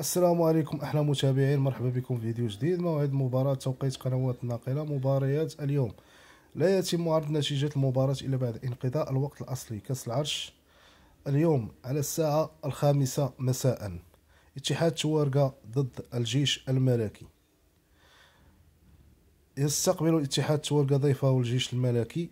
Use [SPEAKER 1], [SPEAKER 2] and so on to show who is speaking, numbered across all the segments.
[SPEAKER 1] السلام عليكم احلى متابعين مرحبا بكم في فيديو جديد موعد مباراة توقيت قنوات الناقلة مباريات اليوم لا يتم عرض نتيجة المباراة إلا بعد انقضاء الوقت الأصلي كأس العرش اليوم على الساعة الخامسة مساء اتحاد توارقة ضد الجيش الملكي يستقبل اتحاد توارقة ضيفه الجيش الملكي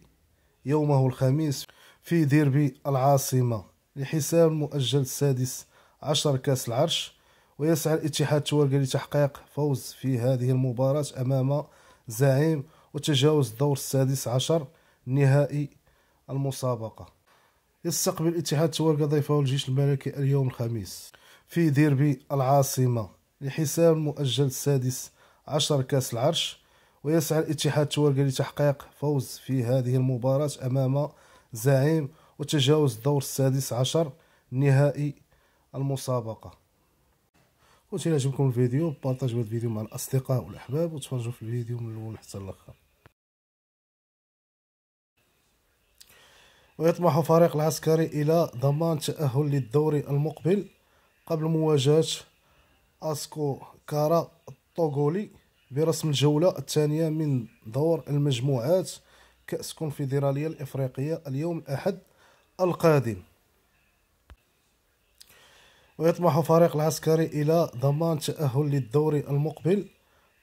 [SPEAKER 1] يومه الخميس في ديربي العاصمة لحساب مؤجل السادس عشر كأس العرش ويسعى الاتحاد التوارقة لتحقيق فوز في هذه المباراة أمام زعيم وتجاوز الدور السادس عشر نهائي المسابقة يستقبل الاتحاد التوارقة ضيفه الجيش الملكي اليوم الخميس في ديربي العاصمة لحساب مؤجل السادس عشر كاس العرش ويسعى الاتحاد التوارقة لتحقيق فوز في هذه المباراة أمام زعيم وتجاوز الدور السادس عشر نهائي المسابقة و الى عجبكم الفيديو بارطاجوا هذا الفيديو مع الاصدقاء والاحباب وتفرجوا في الفيديو من الاول حتى الاخر ويطمح فريق العسكري الى ضمان تاهل للدوري المقبل قبل مواجهه اسكو كارا الطوغولي برسم الجوله الثانيه من دور المجموعات كاس الكونفدراليه الافريقيه اليوم الاحد القادم ويطمح فريق العسكري إلى ضمان تأهل للدوري المقبل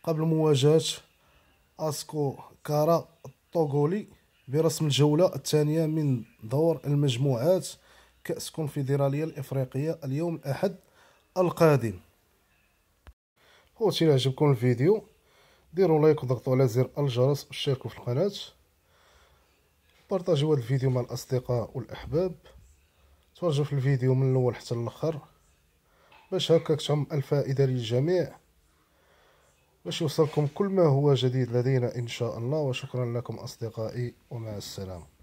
[SPEAKER 1] قبل مواجهة أسكو كارا الطوغولي برسم الجولة الثانية من دور المجموعات كأس الكونفدرالية الإفريقية اليوم الأحد القادم خوتي عجبكم الفيديو ديروا لايك وضغطوا على زر الجرس واشتركوا في القناة بارطاجيو هذا الفيديو مع الأصدقاء والأحباب تفرجوا في الفيديو من الأول حتى الآخر باش هكاك تعم الفائدة للجميع باش يوصلكم كل ما هو جديد لدينا إن شاء الله وشكرا لكم أصدقائي ومع السلامة